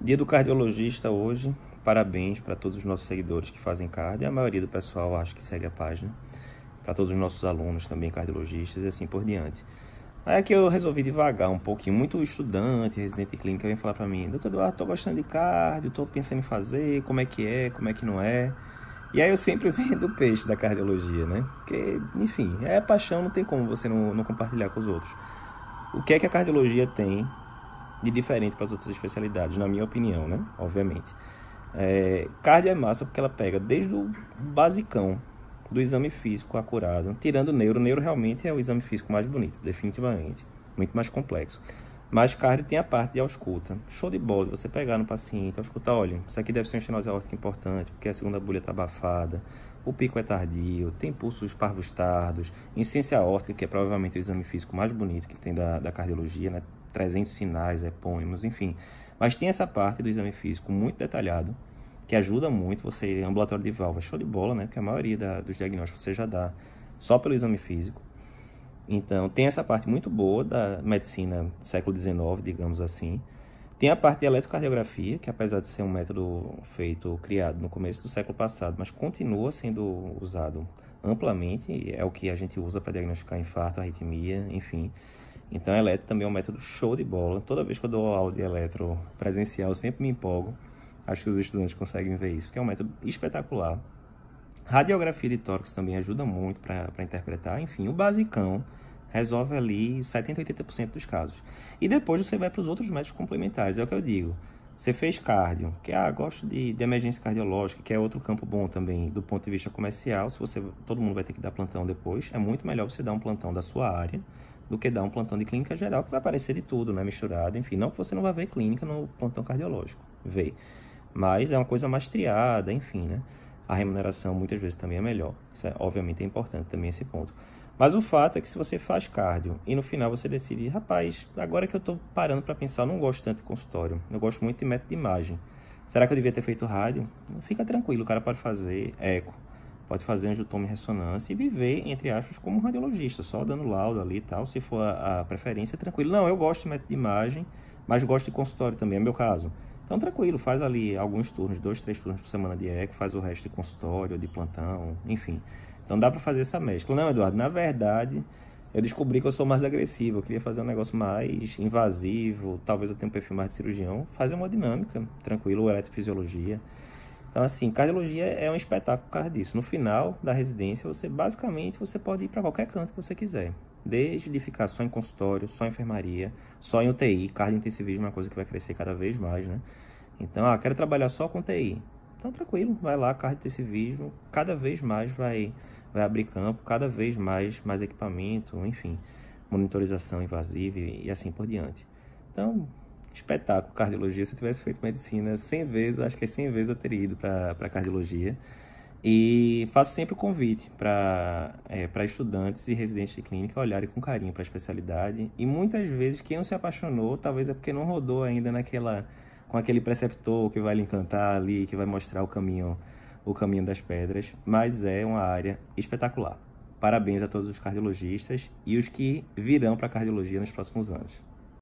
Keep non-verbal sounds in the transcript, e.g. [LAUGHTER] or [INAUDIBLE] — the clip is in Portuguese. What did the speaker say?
Dia do cardiologista hoje. Parabéns para todos os nossos seguidores que fazem cardio. A maioria do pessoal acho que segue a página. Para todos os nossos alunos também cardiologistas e assim por diante. Aí é que eu resolvi devagar um pouquinho. Muito estudante, residente clínico vem falar para mim: "Doutor Eduardo, tô gostando de cardio, tô pensando em fazer, como é que é, como é que não é?" E aí eu sempre [LAUGHS] venho do peixe da cardiologia, né? Porque, enfim, é paixão, não tem como você não, não compartilhar com os outros. O que é que a cardiologia tem de diferente para as outras especialidades, na minha opinião, né? Obviamente. É, cardio é massa porque ela pega desde o basicão do exame físico acurado, tirando o neuro. O neuro realmente é o exame físico mais bonito, definitivamente. Muito mais complexo. Mas cardio tem a parte de ausculta. Show de bola, você pegar no paciente, auscultar, olha, isso aqui deve ser uma estenose aórtica importante, porque a segunda bolha está abafada, o pico é tardio, tem pulsos parvos tardos, insuficiência aórtica, que é provavelmente o exame físico mais bonito que tem da, da cardiologia, né? 300 sinais, epônimos, enfim. Mas tem essa parte do exame físico muito detalhado, que ajuda muito você, ambulatório de válvula, show de bola, né? Porque a maioria da, dos diagnósticos você já dá só pelo exame físico. Então, tem essa parte muito boa da medicina século XIX, digamos assim. Tem a parte de eletrocardiografia, que apesar de ser um método feito, criado no começo do século passado, mas continua sendo usado amplamente, é o que a gente usa para diagnosticar infarto, arritmia, enfim. Então, a eletro também é um método show de bola. Toda vez que eu dou aula de eletro presencial, eu sempre me empolgo. Acho que os estudantes conseguem ver isso, porque é um método espetacular. Radiografia de tórax também ajuda muito para interpretar. Enfim, o basicão resolve ali 70, 80% dos casos. E depois você vai para os outros métodos complementares, é o que eu digo. Você fez cardio, que é, ah, gosto de, de, emergência cardiológica, que é outro campo bom também do ponto de vista comercial. Se você, todo mundo vai ter que dar plantão depois, é muito melhor você dar um plantão da sua área do que dar um plantão de clínica geral, que vai aparecer de tudo, né, misturado. Enfim, não que você não vai ver clínica no plantão cardiológico, vê. Mas é uma coisa mais triada, enfim, né? a remuneração muitas vezes também é melhor. Isso é, obviamente é importante também esse ponto. Mas o fato é que se você faz cardio e no final você decide, rapaz, agora que eu estou parando para pensar, não gosto tanto de consultório, eu gosto muito de método de imagem. Será que eu devia ter feito rádio? Fica tranquilo, o cara pode fazer eco, pode fazer angiotoma e ressonância e viver, entre aspas, como um radiologista, só dando laudo ali e tal, se for a, a preferência, é tranquilo. Não, eu gosto de método de imagem, mas gosto de consultório também, é meu caso. Então, tranquilo, faz ali alguns turnos, dois, três turnos por semana de eco, faz o resto de consultório, de plantão, enfim. Então, dá para fazer essa mescla. Não, Eduardo, na verdade, eu descobri que eu sou mais agressivo, eu queria fazer um negócio mais invasivo, talvez eu tenha um perfil mais de cirurgião. Faz uma dinâmica, tranquilo, eletrofisiologia. Então, assim, cardiologia é um espetáculo por causa disso. No final da residência, você basicamente você pode ir para qualquer canto que você quiser. Desde de ficar só em consultório, só em enfermaria, só em UTI. Cardiointensivismo é uma coisa que vai crescer cada vez mais, né? Então, ah, quero trabalhar só com UTI. Então, tranquilo, vai lá, cardiointensivismo, cada vez mais vai, vai abrir campo, cada vez mais, mais equipamento, enfim, monitorização invasiva e, e assim por diante. Então, espetáculo cardiologia. Se eu tivesse feito medicina 100 vezes, acho que é 100 vezes eu teria ido para cardiologia. E faço sempre o convite para é, estudantes e residentes de clínica olharem com carinho para a especialidade. E muitas vezes quem não se apaixonou, talvez é porque não rodou ainda naquela com aquele preceptor que vai lhe encantar ali, que vai mostrar o caminho, o caminho das pedras. Mas é uma área espetacular. Parabéns a todos os cardiologistas e os que virão para a cardiologia nos próximos anos.